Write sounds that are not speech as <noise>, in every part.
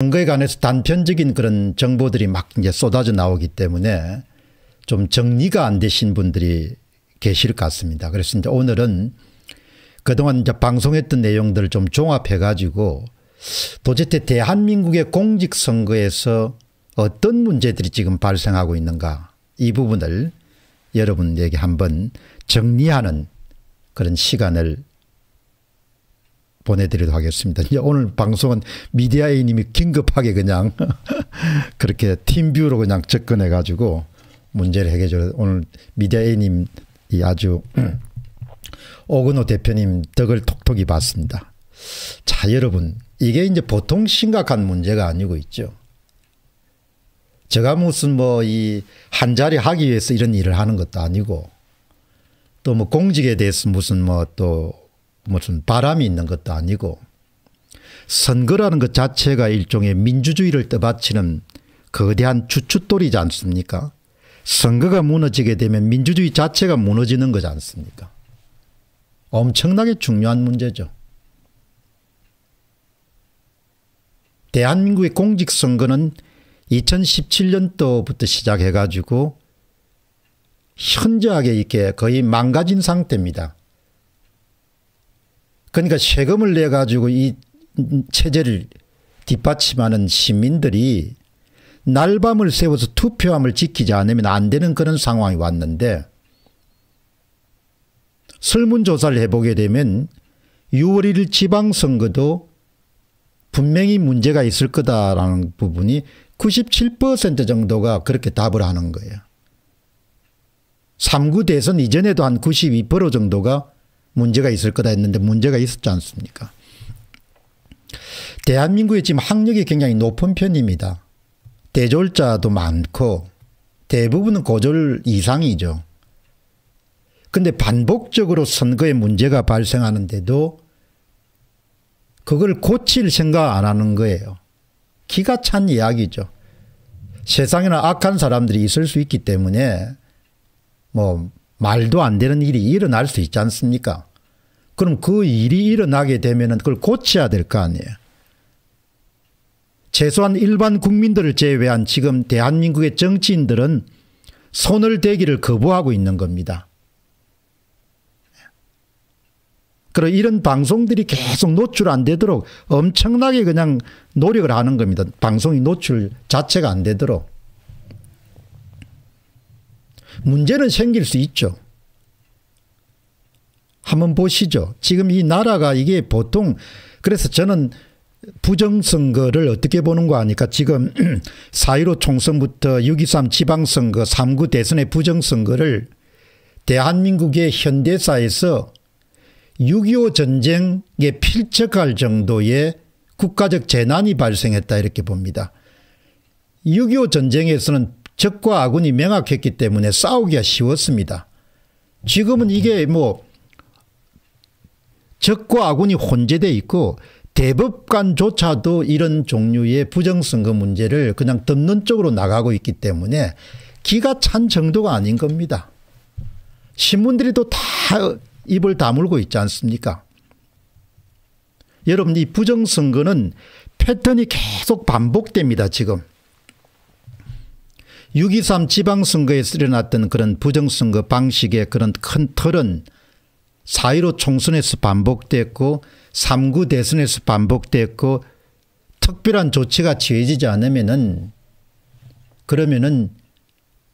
선거에 관해서 단편적인 그런 정보들이 막 이제 쏟아져 나오기 때문에 좀 정리가 안 되신 분들이 계실 것 같습니다. 그래서 이제 오늘은 그동안 이제 방송했던 내용들을 좀 종합해 가지고 도대체 대한민국의 공직선거에서 어떤 문제들이 지금 발생하고 있는가 이 부분을 여러분에게 한번 정리하는 그런 시간을 보내드리도록 하겠습니다. 오늘 방송은 미디어인님이 긴급하게 그냥 <laughs> 그렇게 팀뷰로 그냥 접근해 가지고 문제를 해결해 줘 오늘 미디어인님이 아주 <clears throat> 오근호 대표님 덕을 톡톡히 봤습니다. 자 여러분 이게 이제 보통 심각한 문제가 아니고 있죠. 제가 무슨 뭐 이한 자리 하기 위해서 이런 일을 하는 것도 아니고 또 뭐 공직에 대해서 무슨 뭐또 무슨 바람이 있는 것도 아니고 선거라는 것 자체가 일종의 민주주의를 떠받치는 거대한 주춧돌이지 않습니까? 선거가 무너지게 되면 민주주의 자체가 무너지는 거지 않습니까? 엄청나게 중요한 문제죠. 대한민국의 공직선거는 2017년도부터 시작해가지고 현저하게 이렇게 거의 망가진 상태입니다. 그러니까 세금을 내 가지고 이 체제를 뒷받침하는 시민들이 날밤을 세워서 투표함을 지키지 않으면 안 되는 그런 상황이 왔는데 설문조사를 해보게 되면 6월 1일 지방선거도 분명히 문제가 있을 거다라는 부분이 97% 정도가 그렇게 답을 하는 거예요. 3구 대선 이전에도 한 92% 정도가 문제가 있을 거다 했는데 문제가 있었지 않습니까? 대한민국의 지금 학력이 굉장히 높은 편입니다. 대졸자도 많고 대부분은 고졸 이상이죠. 근데 반복적으로 선거에 문제가 발생하는데도 그걸 고칠 생각 안 하는 거예요. 기가 찬 이야기죠. 세상에는 악한 사람들이 있을 수 있기 때문에 뭐 말도 안 되는 일이 일어날 수 있지 않습니까? 그럼 그 일이 일어나게 되면 그걸 고쳐야 될 거 아니에요. 최소한 일반 국민들을 제외한 지금 대한민국의 정치인들은 손을 대기를 거부하고 있는 겁니다. 그런 이런 방송들이 계속 노출 안 되도록 엄청나게 그냥 노력을 하는 겁니다. 방송이 노출 자체가 안 되도록. 문제는 생길 수 있죠. 한번 보시죠. 지금 이 나라가 이게 보통 그래서 저는 부정선거를 어떻게 보는 거 아니까 지금 4.15 <clears throat> 총선부터 6.23 지방선거 3구 대선의 부정선거를 대한민국의 현대사에서 6.25 전쟁에 필적할 정도의 국가적 재난이 발생했다 이렇게 봅니다. 6.25 전쟁에서는 적과 아군이 명확했기 때문에 싸우기가 쉬웠습니다. 지금은 이게 뭐 적과 아군이 혼재돼 있고 대법관조차도 이런 종류의 부정선거 문제를 그냥 덮는 쪽으로 나가고 있기 때문에 기가 찬 정도가 아닌 겁니다. 신문들이 또다 입을 다물고 있지 않습니까? 여러분 이 부정선거는 패턴이 계속 반복됩니다 지금. 6.23 지방선거에서 일어났던 그런 부정선거 방식의 그런 큰 틀은 4.15 총선에서 반복됐고 3구 대선에서 반복됐고 특별한 조치가 취해지지 않으면은 그러면은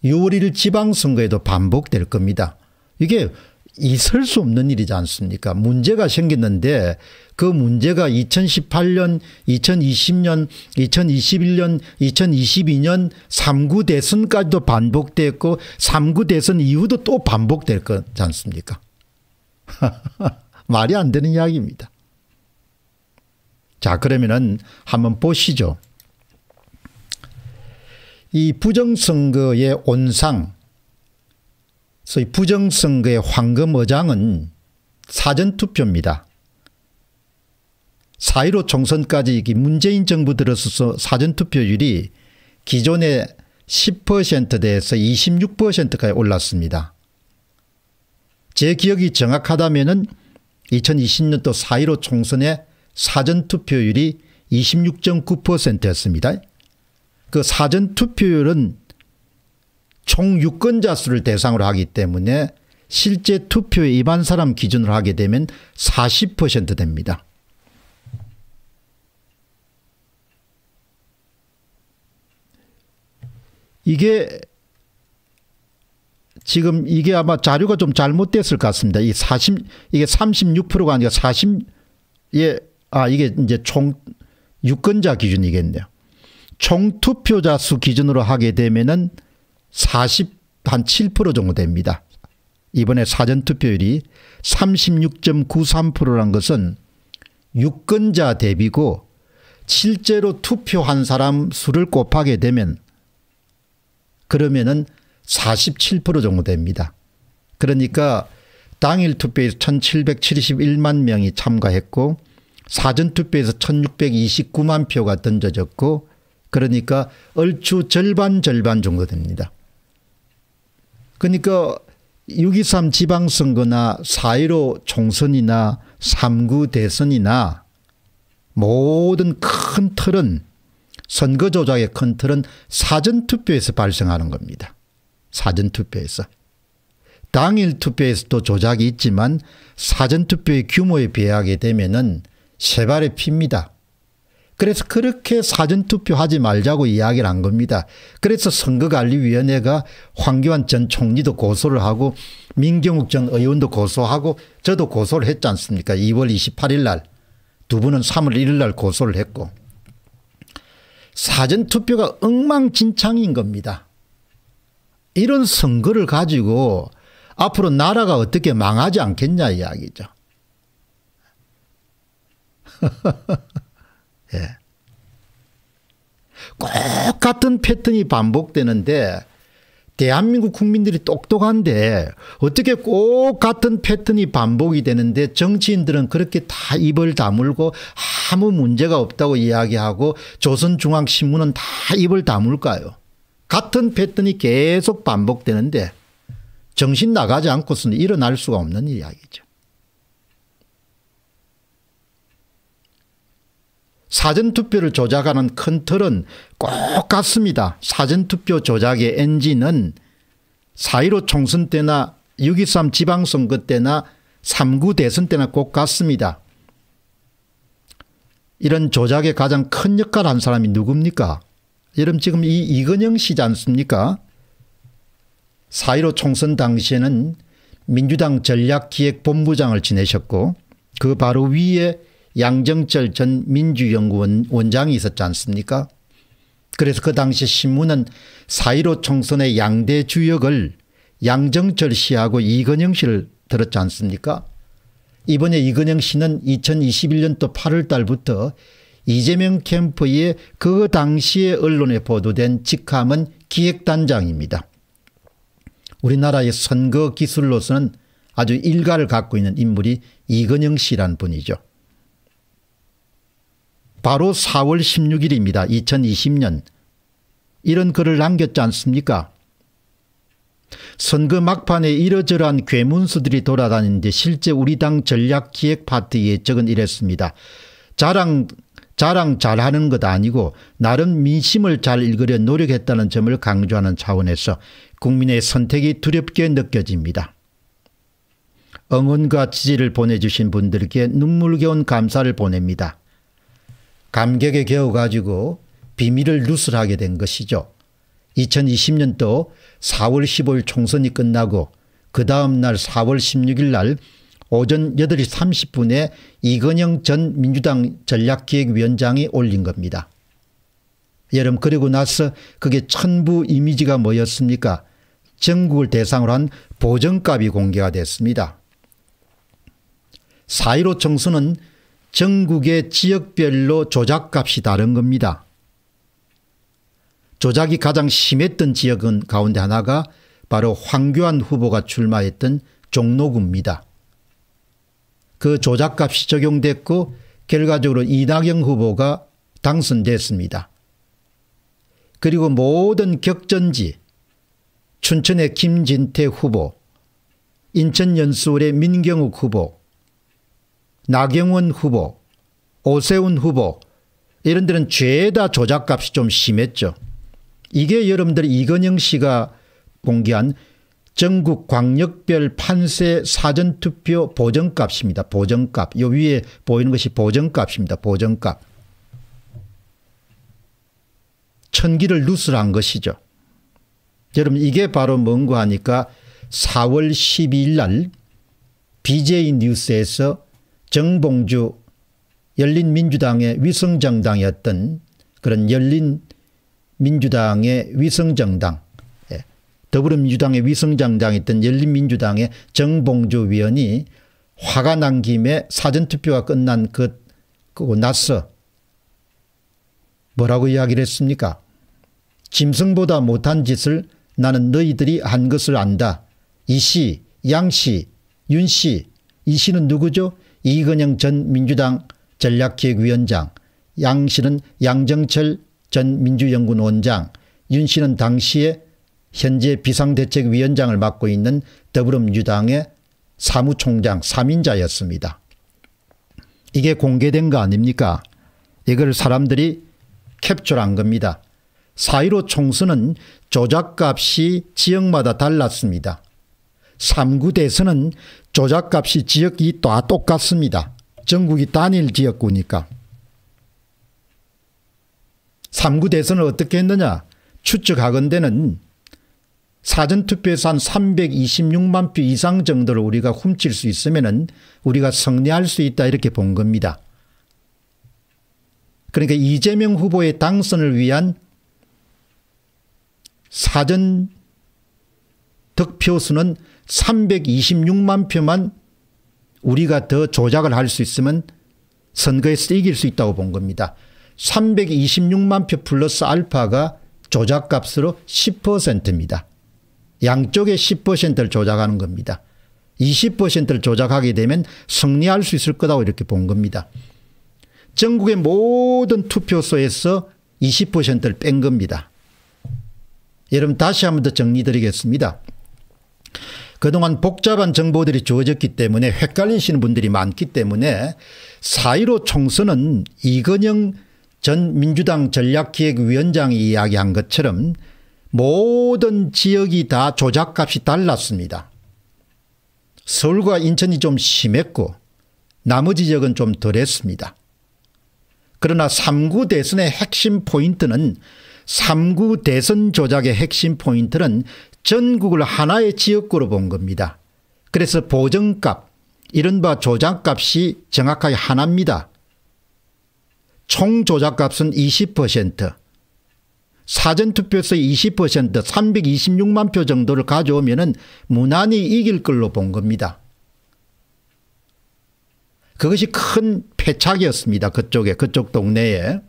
6월 1일 지방선거에도 반복될 겁니다. 이게 있을 수 없는 일이지 않습니까? 문제가 생겼는데 그 문제가 2018년, 2020년, 2021년, 2022년 3구 대선까지도 반복됐고 3구 대선 이후도 또 반복될 거지 않습니까? <laughs> 말이 안 되는 이야기입니다. 자, 그러면은 한번 보시죠. 이 부정선거의 온상 소위 부정선거의 황금어장은 사전투표입니다. 4.15 총선까지 문재인 정부 들어서 사전투표율이 기존의 10%대에서 26%까지 올랐습니다. 제 기억이 정확하다면 2020년도 4.15 총선의 사전투표율이 26.9%였습니다. 그 사전투표율은 총 유권자 수를 대상으로 하기 때문에 실제 투표에 임한 사람 기준으로 하게 되면 40% 됩니다. 이게 지금 이게 아마 자료가 좀 잘못됐을 것 같습니다. 이 40, 이게 36%가 아니라 40, 예, 아, 이게 이제 총 유권자 기준이겠네요. 총 투표자 수 기준으로 하게 되면은 40한7% 정도 됩니다. 이번에 사전투표율이 36.93%란 것은 유권자 대비고 실제로 투표한 사람 수를 곱하게 되면 그러면은 47% 정도 됩니다. 그러니까 당일 투표에서 1771만 명이 참가했고 사전투표에서 1629만 표가 던져졌고 그러니까 얼추 절반 절반 정도 됩니다. 그러니까 6.23 지방선거나 4.15 총선이나 3구 대선이나 모든 큰 틀은 선거 조작의 큰 틀은 사전투표에서 발생하는 겁니다. 사전투표에서. 당일 투표에서도 조작이 있지만 사전투표의 규모에 비하게 되면 은 세발의 핍니다. 그래서 그렇게 사전투표하지 말자고 이야기를 한 겁니다. 그래서 선거관리위원회가 황교안 전 총리도 고소를 하고 민경욱 전 의원도 고소하고 저도 고소를 했지 않습니까 2월 28일 날 두 분은 3월 1일 날 고소를 했고 사전투표가 엉망진창인 겁니다. 이런 선거를 가지고 앞으로 나라가 어떻게 망하지 않겠냐 이야기죠. <laughs> 예. 꼭 같은 패턴이 반복되는데 대한민국 국민들이 똑똑한데 어떻게 꼭 같은 패턴이 반복이 되는데 정치인들은 그렇게 다 입을 다물고 아무 문제가 없다고 이야기하고 조선중앙신문은 다 입을 다물까요. 같은 패턴이 계속 반복되는데 정신 나가지 않고서는 일어날 수가 없는 이야기죠. 사전투표를 조작하는 큰 틀은 꼭 같습니다. 사전투표 조작의 엔진은 4.15 총선 때나 6.23 지방선거 때나 3구 대선 때나 꼭 같습니다. 이런 조작에 가장 큰 역할을 한 사람이 누굽니까? 여러분 지금 이 이건영 씨지 않습니까? 4.15 총선 당시에는 민주당 전략기획본부장을 지내셨고 그 바로 위에 양정철 전 민주연구원 원장이 있었지 않습니까 그래서 그 당시 신문은 4.15 총선의 양대 주역을 양정철 씨하고 이건영 씨를 들었지 않습니까 이번에 이건영 씨는 2021년도 8월 달부터 이재명 캠프의 그 당시의 언론에 보도된 직함은 기획단장입니다. 우리나라의 선거 기술로서는 아주 일가를 갖고 있는 인물이 이건영 씨란 분이죠. 바로 4월 16일입니다. 2020년. 이런 글을 남겼지 않습니까? 선거 막판에 이러저러한 괴문수들이 돌아다니는데 실제 우리 당 전략기획 파트 예적은 이랬습니다. 자랑, 자랑 잘하는 것 아니고 나름 민심을 잘 읽으려 노력했다는 점을 강조하는 차원에서 국민의 선택이 두렵게 느껴집니다. 응원과 지지를 보내주신 분들께 눈물겨운 감사를 보냅니다. 감격에 겨워가지고 비밀을 누설하게 된 것이죠. 2020년도 4월 15일 총선이 끝나고 그 다음 날 4월 16일 날 오전 8시 30분에 이건영 전 민주당 전략기획위원장이 올린 겁니다. 여러분 그리고 나서 그게 천부 이미지가 뭐였습니까? 전국을 대상으로 한 보정값이 공개가 됐습니다. 4.15 총선은 전국의 지역별로 조작값이 다른 겁니다. 조작이 가장 심했던 지역은 가운데 하나가 바로 황교안 후보가 출마했던 종로구입니다. 그 조작값이 적용됐고 결과적으로 이낙연 후보가 당선됐습니다. 그리고 모든 격전지 춘천의 김진태 후보 인천 연수울의 민경욱 후보 나경원 후보, 오세훈 후보 이런 데는 죄다 조작값이 좀 심했죠. 이게 여러분들 이건영 씨가 공개한 전국 광역별 판세 사전투표 보정값입니다. 보정값. 요 위에 보이는 것이 보정값입니다. 보정값. 천기를 누설한 것이죠. 여러분 이게 바로 뭔가 하니까 4월 12일 날 BJ 뉴스에서 정봉주 열린민주당의 위성정당이었던 그런 열린민주당의 위성정당 예, 더불어민주당의 위성정당이었던 열린민주당의 정봉주 위원이 화가 난 김에 사전투표가 끝난 그, 그고 났어. 뭐라고 이야기를 했습니까? 짐승보다 못한 짓을 나는 너희들이 한 것을 안다. 이씨, 양씨, 윤씨, 이씨는 누구죠? 이근영 전 민주당 전략기획위원장, 양 씨는 양정철 전 민주연구원 장윤 씨는 당시에 현재 비상대책위원장을 맡고 있는 더불어민주당의 사무총장 3인자였습니다. 이게 공개된 거 아닙니까? 이걸 사람들이 캡처한 겁니다. 4.15 총선은 조작값이 지역마다 달랐습니다. 3구 대선은 조작값이 지역이 다 똑같습니다. 전국이 단일 지역구니까. 3구 대선을 어떻게 했느냐 추측하건대는 사전투표에서 한 326만 표 이상 정도를 우리가 훔칠 수 있으면 은 우리가 승리할 수 있다 이렇게 본 겁니다. 그러니까 이재명 후보의 당선을 위한 사전 득표수는 326만 표만 우리가 더 조작을 할 수 있으면 선거에서 이길 수 있다고 본 겁니다. 326만 표 플러스 알파가 조작값으로 10%입니다. 양쪽에 10%를 조작하는 겁니다. 20%를 조작하게 되면 승리할 수 있을 거라고 이렇게 본 겁니다. 전국의 모든 투표소에서 20%를 뺀 겁니다. 여러분 다시 한번 더 정리드리겠습니다. 그동안 복잡한 정보들이 주어졌기 때문에 헷갈리시는 분들이 많기 때문에 4.15 총선은 이건영 전 민주당 전략기획위원장이 이야기한 것처럼 모든 지역이 다 조작값이 달랐습니다. 서울과 인천이 좀 심했고 나머지 지역은 좀 덜했습니다. 그러나 3구 대선의 핵심 포인트는 3구 대선 조작의 핵심 포인트는 전국을 하나의 지역구로 본 겁니다. 그래서 보정값 이른바 조작값이 정확하게 하나입니다. 총 조작값은 20% 사전투표세 20% 326만 표 정도를 가져오면 무난히 이길 걸로 본 겁니다. 그것이 큰 패착이었습니다. 그쪽에 그쪽 동네에.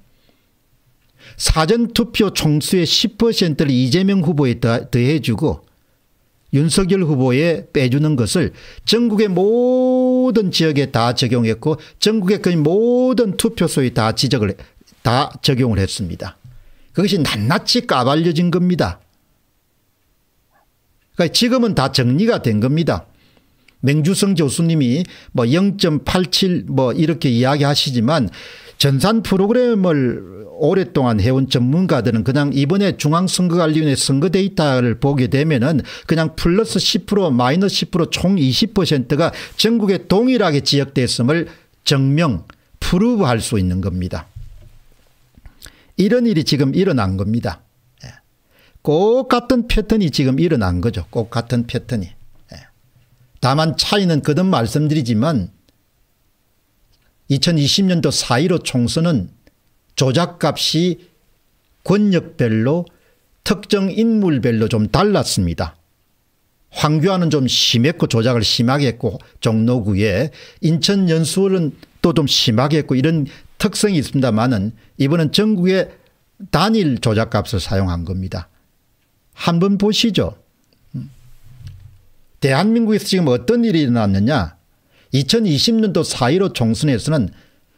사전투표 총수의 10%를 이재명 후보에 더해주고 윤석열 후보에 빼주는 것을 전국의 모든 지역에 다 적용했고 전국의 거의 모든 투표소에 다 지적을 다 적용을 했습니다. 그것이 낱낱이 까발려진 겁니다. 그러니까 지금은 다 정리가 된 겁니다. 맹주성 교수님이 뭐 0.87뭐 뭐 이렇게 이야기하시지만 전산 프로그램을 오랫동안 해온 전문가들은 그냥 이번에 중앙선거관리위원회 선거 데이터를 보게 되면은 그냥 플러스 10% 마이너스 10%총 20%가 전국에 동일하게 지역됐음을 증명, 프루브할 수 있는 겁니다. 이런 일이 지금 일어난 겁니다. 예. 꼭 같은 패턴이 지금 일어난 거죠. 꼭 같은 패턴이. 예. 다만 차이는 거듭 말씀드리지만 2020년도 4.15 총선은 조작값이 권역별로 특정 인물별로 좀 달랐습니다. 황교안은 좀 심했고 조작을 심하게 했고 종로구에 인천 연수원은 또 좀 심하게 했고 이런 특성이 있습니다만은 이번은 전국의 단일 조작값을 사용한 겁니다. 한번 보시죠. 음. 대한민국에서 지금 어떤 일이 일어났느냐 2020년도 4.15 총선에서는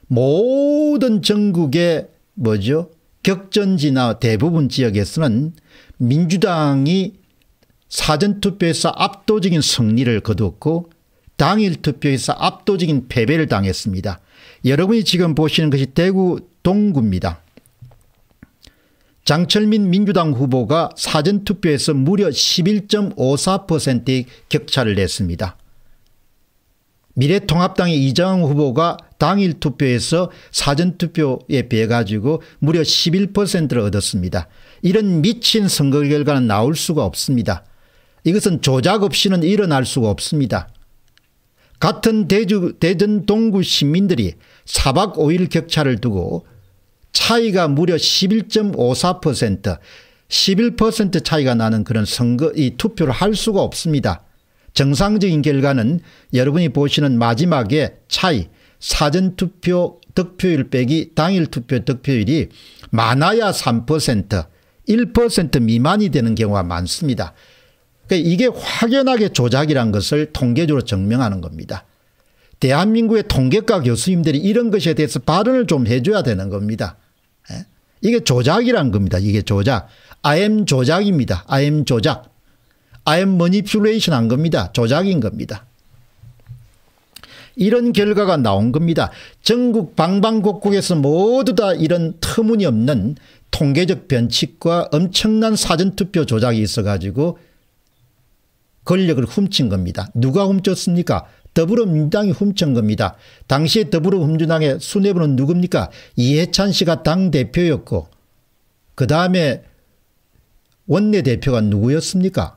모든 전국의 뭐죠 격전지나 대부분 지역에서는 민주당이 사전투표에서 압도적인 승리를 거두었고 당일투표에서 압도적인 패배를 당했습니다. 여러분이 지금 보시는 것이 대구 동구입니다. 장철민 민주당 후보가 사전투표에서 무려 11.54%의 격차를 냈습니다. 미래통합당의 이정용 후보가 당일 투표에서 사전투표에 비해 가지고 무려 11%를 얻었습니다. 이런 미친 선거 결과는 나올 수가 없습니다. 이것은 조작 없이는 일어날 수가 없습니다. 같은 대주, 대전 동구 시민들이 4박 5일 격차를 두고 차이가 무려 11.54% 11% 차이가 나는 그런 선거 이 투표를 할 수가 없습니다. 정상적인 결과는 여러분이 보시는 마지막에 차이 사전투표 득표율 빼기 당일투표 득표율이 많아야 3% 1% 미만이 되는 경우가 많습니다. 그러니까 이게 확연하게 조작이란 것을 통계적으로 증명하는 겁니다. 대한민국의 통계과 교수님들이 이런 것에 대해서 발언을 좀 해줘야 되는 겁니다. 예? 이게 조작이란 겁니다. 이게 조작. IM 조작입니다. IM 조작. 아 m 머니 n 레이션한 겁니다. 조작인 겁니다. 이런 결과가 나온 겁니다. 전국 방방곡곡에서 모두 다 이런 터무니없는 통계적 변칙과 엄청난 사전투표 조작이 있어가지고 권력을 훔친 겁니다. 누가 훔쳤습니까? 더불어민주당이 훔친 겁니다. 당시에 더불어민주당의 수뇌부는 누굽니까? 이해찬 씨가 당대표였고 그 다음에 원내대표가 누구였습니까?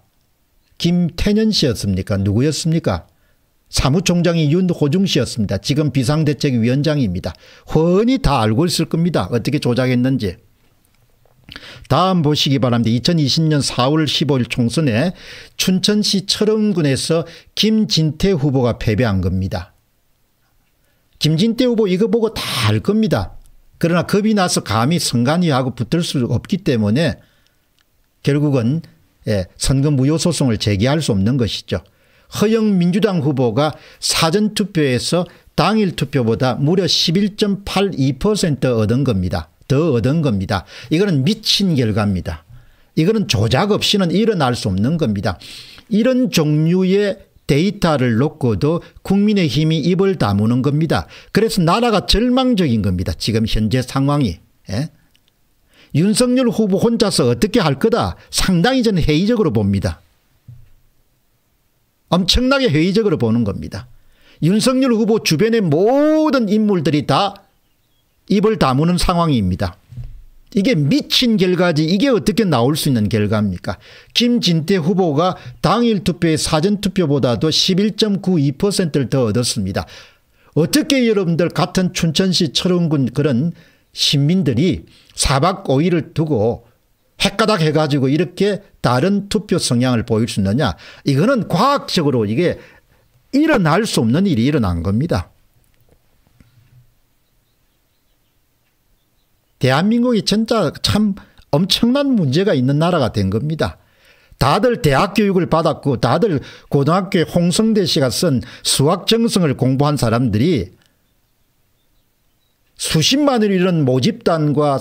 김태년 씨였습니까? 누구였습니까? 사무총장이 윤호중 씨였습니다. 지금 비상대책위원장입니다. 훤히 다 알고 있을 겁니다. 어떻게 조작했는지. 다음 보시기 바랍니다. 2020년 4월 15일 총선에 춘천시 철원군에서 김진태 후보가 패배한 겁니다. 김진태 후보 이거 보고 다 알 겁니다. 그러나 겁이 나서 감히 선관위하고 붙을 수 없기 때문에 결국은 예, 선거 무효 소송을 제기할 수 없는 것이죠. 허영 민주당 후보가 사전투표에서 당일 투표보다 무려 11.82% 얻은 겁니다. 더 얻은 겁니다. 이거는 미친 결과입니다. 이거는 조작 없이는 일어날 수 없는 겁니다. 이런 종류의 데이터를 놓고도 국민의힘이 입을 다무는 겁니다. 그래서 나라가 절망적인 겁니다. 지금 현재 상황이. 예? 윤석열 후보 혼자서 어떻게 할 거다 상당히 저는 회의적으로 봅니다. 엄청나게 회의적으로 보는 겁니다. 윤석열 후보 주변의 모든 인물들이 다 입을 다무는 상황입니다. 이게 미친 결과지 이게 어떻게 나올 수 있는 결과입니까? 김진태 후보가 당일 투표의 사전투표보다도 11.92%를 더 얻었습니다. 어떻게 여러분들 같은 춘천시 철원군 그런 시민들이 4박 5일을 두고 핵가닥 해가지고 이렇게 다른 투표 성향을 보일 수 있느냐. 이거는 과학적으로 이게 일어날 수 없는 일이 일어난 겁니다. 대한민국이 진짜 참 엄청난 문제가 있는 나라가 된 겁니다. 다들 대학 교육을 받았고 다들 고등학교 에 홍성대 씨가 쓴 수학 정성을 공부한 사람들이 수십만을 잃은 모집단과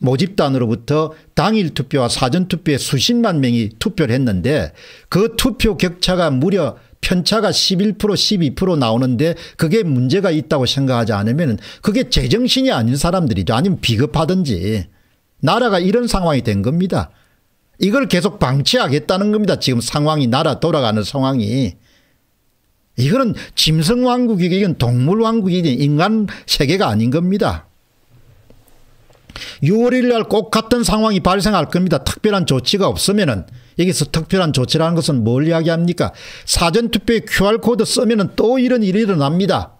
모집단으로부터 당일 투표와 사전 투표에 수십만 명이 투표를 했는데 그 투표 격차가 무려 편차가 11% 12% 나오는데 그게 문제가 있다고 생각하지 않으면 그게 제정신이 아닌 사람들이죠. 아니면 비겁하든지 나라가 이런 상황이 된 겁니다. 이걸 계속 방치하겠다는 겁니다. 지금 상황이 나라 돌아가는 상황이. 이거는 짐승왕국이건 기 동물왕국이건 인간 세계가 아닌 겁니다. 6월 1일 날 꼭 같은 상황이 발생할 겁니다. 특별한 조치가 없으면은 여기서 특별한 조치라는 것은 뭘 이야기합니까? 사전투표에 QR코드 쓰면은 또 이런 일이 일어납니다.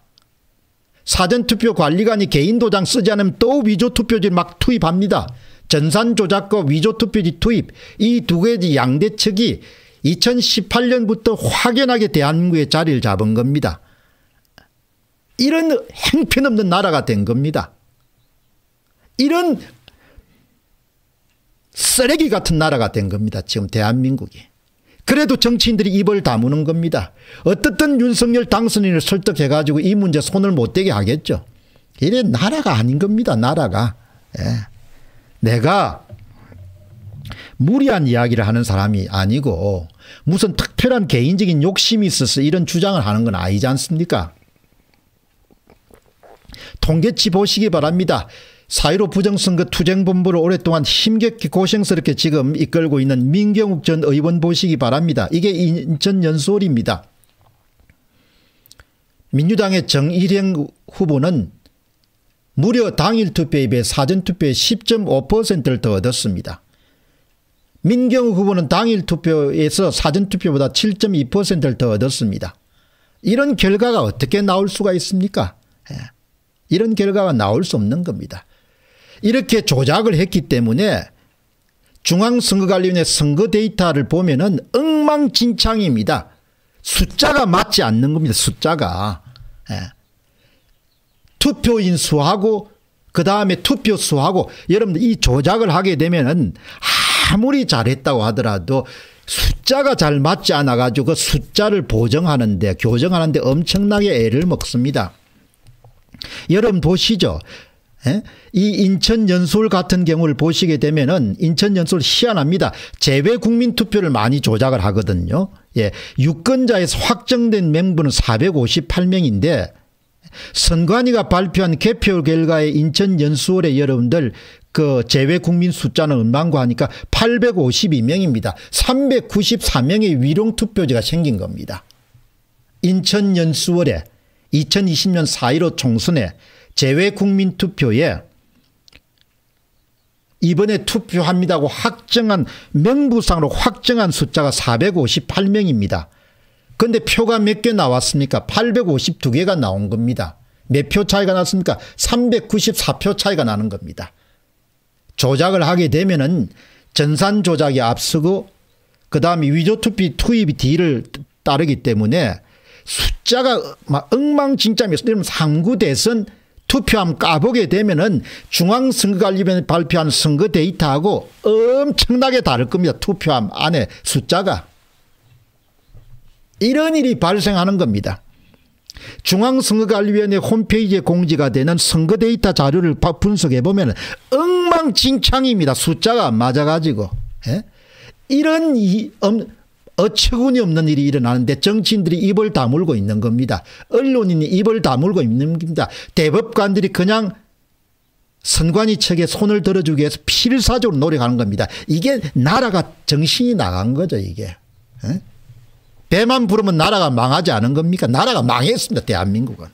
사전투표 관리관이 개인 도장 쓰지 않으면 또 위조투표지 막 투입합니다. 전산조작과 위조투표지 투입 이 두 가지 양대 측이 2018년부터 확연하게 대한민국의 자리를 잡은 겁니다. 이런 행편없는 나라가 된 겁니다. 이런 쓰레기 같은 나라가 된 겁니다. 지금 대한민국이. 그래도 정치인들이 입을 다무는 겁니다. 어떻든 윤석열 당선인을 설득해가지고 이 문제 손을 못 대게 하겠죠. 이래 나라가 아닌 겁니다. 나라가. 예. 내가 무리한 이야기를 하는 사람이 아니고 무슨 특별한 개인적인 욕심이 있어서 이런 주장을 하는 건 아니지 않습니까? 통계치 보시기 바랍니다. 사이로 부정선거 투쟁본부를 오랫동안 힘겹게 고생스럽게 지금 이끌고 있는 민경욱 전 의원 보시기 바랍니다. 이게 인천 연수홀입니다. 민주당의 정일행 후보는 무려 당일 투표에 비해 사전투표의 10.5%를 더 얻었습니다. 민경우 후보는 당일 투표에서 사전투표보다 7.2%를 더 얻었습니다. 이런 결과가 어떻게 나올 수가 있습니까? 예. 이런 결과가 나올 수 없는 겁니다. 이렇게 조작을 했기 때문에 중앙선거관리위원회 선거 데이터를 보면 은 엉망진창입니다. 숫자가 맞지 않는 겁니다. 숫자가. 예. 투표인 수하고 그 다음에 투표 수하고 여러분들 이 조작을 하게 되면 은 아무리 잘했다고 하더라도 숫자가 잘 맞지 않아 가지고 그 숫자를 보정하는데 교정하는데 엄청나게 애를 먹습니다. 여러분 보시죠. 에? 이 인천 연수울 같은 경우를 보시게 되면은 인천 연수울 희한합니다. 재외 국민 투표를 많이 조작을 하거든요. 예. 유권자에서 확정된 명부는 458명인데 선관위가 발표한 개표 결과에 인천 연수월에 여러분들 그 제외 국민 숫자는 음만고 하니까 852명입니다. 394명의 위령 투표제가 생긴 겁니다. 인천 연수월에 2020년 4.15 총선에 제외 국민 투표에 이번에 투표합니다고 확정한 명부상으로 확정한 숫자가 458명입니다. 근데 표가 몇 개 나왔습니까? 852개가 나온 겁니다. 몇 표 차이가 났습니까? 394표 차이가 나는 겁니다. 조작을 하게 되면은 전산 조작이 앞서고 그 다음에 위조 투피 투입이 뒤를 따르기 때문에 숫자가 막 엉망진짜입니다. 예를 면상구 대선 투표함 까보게 되면은 중앙선거관리위원회 발표한 선거 데이터하고 엄청나게 다를 겁니다. 투표함 안에 숫자가. 이런 일이 발생하는 겁니다. 중앙선거관리위원회 홈페이지에 공지가 되는 선거 데이터 자료를 분석해 보면 엉망진창입니다. 숫자가 맞아가지고 예? 이런 이, 엄, 어처구니 없는 일이 일어나는데 정치인들이 입을 다물고 있는 겁니다. 언론인이 입을 다물고 있는 겁니다. 대법관들이 그냥 선관위 측에 손을 들어주기 위해서 필사적으로 노력하는 겁니다. 이게 나라가 정신이 나간 거죠 이게. 예? 배만 부르면 나라가 망하지 않은 겁니까? 나라가 망했습니다. 대한민국은.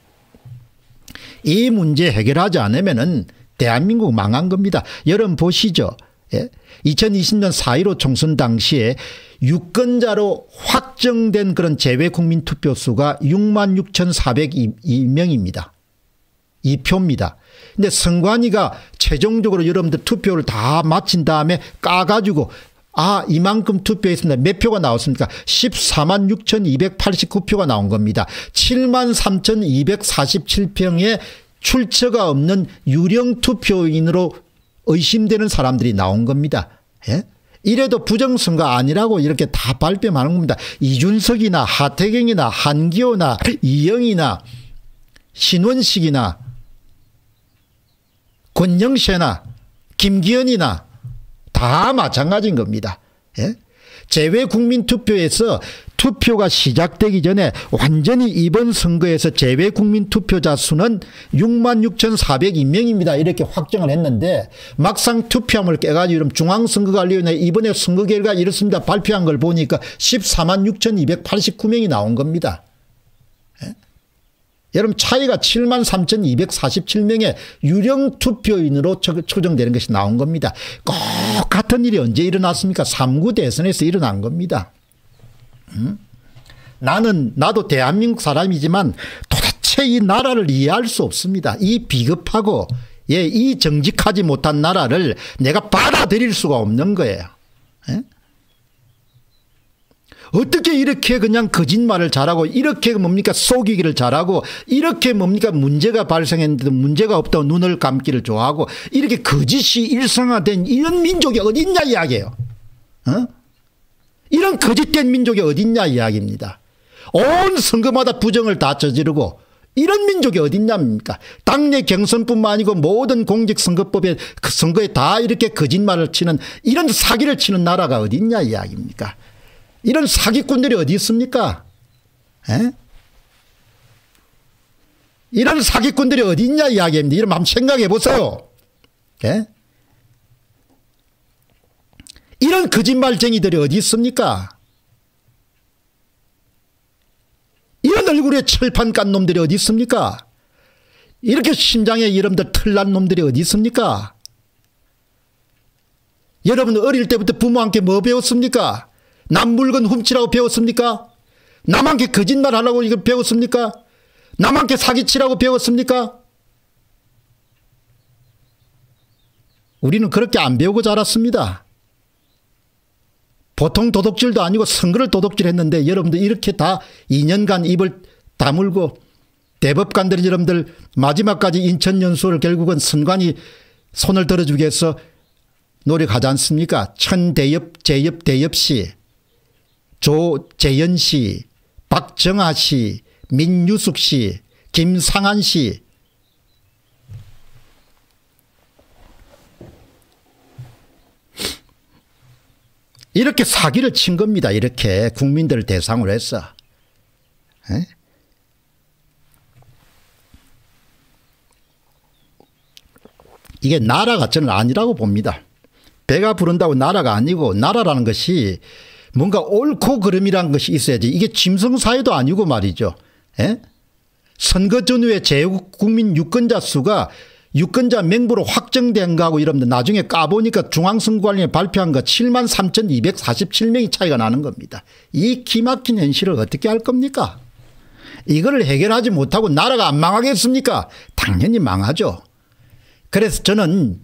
이 문제 해결하지 않으면 대한민국 망한 겁니다. 여러분 보시죠. 예? 2020년 4.15 총선 당시에 유권자로 확정된 그런 재외국민 투표수가 66,402명입니다. 2표입니다. 근데 선관위가 최종적으로 여러분들 투표를 다 마친 다음에 까가지고 아 이만큼 투표했습니다. 몇 표가 나왔습니까? 14만 6,289표가 나온 겁니다. 7만 3,247평의 출처가 없는 유령 투표인으로 의심되는 사람들이 나온 겁니다. 예? 이래도 부정선거 아니라고 이렇게 다발표하는 겁니다. 이준석이나 하태경이나 한기호나 이영이나 신원식이나 권영세나 김기현이나 다 마찬가지인 겁니다. 예? 제외 국민 투표에서 투표가 시작되기 전에 완전히 이번 선거에서 제외 국민 투표자 수는 66,402명입니다. 이렇게 확정을 했는데 막상 투표함을 깨가지고 중앙선거관리위원회 이번에 선거 결과 이렇습니다. 발표한 걸 보니까 146,289명이 나온 겁니다. 여러분 차이가 73,247명의 유령 투표인으로 초정되는 것이 나온 겁니다. 꼭 같은 일이 언제 일어났습니까? 3구 대선에서 일어난 겁니다. 음? 나는 나도 대한민국 사람이지만 도대체 이 나라를 이해할 수 없습니다. 이 비겁하고 예, 이 정직하지 못한 나라를 내가 받아들일 수가 없는 거예요. 예? 어떻게 이렇게 그냥 거짓말을 잘하고 이렇게 뭡니까 속이기를 잘하고 이렇게 뭡니까 문제가 발생했는데도 문제가 없다고 눈을 감기를 좋아하고 이렇게 거짓이 일상화된 이런 민족이 어딨냐 이야기예요. 어? 이런 거짓된 민족이 어딨냐 이야기입니다. 온 선거마다 부정을 다 저지르고 이런 민족이 어딨냐입니까? 당내 경선뿐만 아니고 모든 공직선거법에 그 선거에 다 이렇게 거짓말을 치는 이런 사기를 치는 나라가 어딨냐 이야기입니까? 이런 사기꾼들이 어디 있습니까? 에? 이런 사기꾼들이 어디 있냐 이야기입니다. 이런 한번 생각해 보세요. 예? 이런 거짓말쟁이들이 어디 있습니까? 이런 얼굴에 철판 깐 놈들이 어디 있습니까? 이렇게 심장에 이름들 틀난 놈들이 어디 있습니까? 여러분 어릴 때부터 부모한테 뭐 배웠습니까? 남 물건 훔치라고 배웠습니까? 남한테 거짓말 하라고 이걸 배웠습니까? 남한테 사기치라고 배웠습니까? 우리는 그렇게 안 배우고 자랐습니다. 보통 도둑질도 아니고 선거를 도둑질했는데 여러분들 이렇게 다 2년간 입을 다물고 대법관들이 여러분들 마지막까지 인천연수를 결국은 선관이 손을 들어주기 위해서 노력하지 않습니까? 천대엽, 제엽, 대엽시. 조재현 씨, 박정아 씨, 민유숙 씨, 김상한 씨, 이렇게 사기를 친 겁니다. 이렇게 국민들을 대상으로 해서. 에? 이게 나라가 저는 아니라고 봅니다. 배가 부른다고 나라가 아니고 나라라는 것이 뭔가 옳고 그름이란 것이 있어야지. 이게 짐승사회도 아니고 말이죠. 에? 예? 선거 전후에 제국민 유권자 수가 유권자 명부로 확정된 거하고 이러면 나중에 까보니까 중앙선관위에 발표한 거 7만 3,247명이 차이가 나는 겁니다. 이 기막힌 현실을 어떻게 할 겁니까? 이거를 해결하지 못하고 나라가 안 망하겠습니까? 당연히 망하죠. 그래서 저는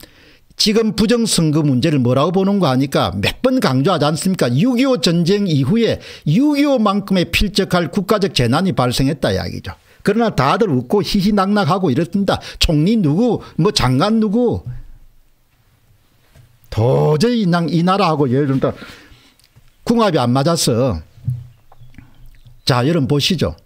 지금 부정선거 문제를 뭐라고 보는 거 아니까 몇 번 강조하지 않습니까 6.25 전쟁 이후에 6.25만큼의 필적할 국가적 재난이 발생했다 이야기죠. 그러나 다들 웃고 희희낙낙하고 이렇습니다. 총리 누구 뭐 장관 누구 도저히 이 나라하고 예를 들면 궁합이 안 맞았어. 자 여러분 보시죠.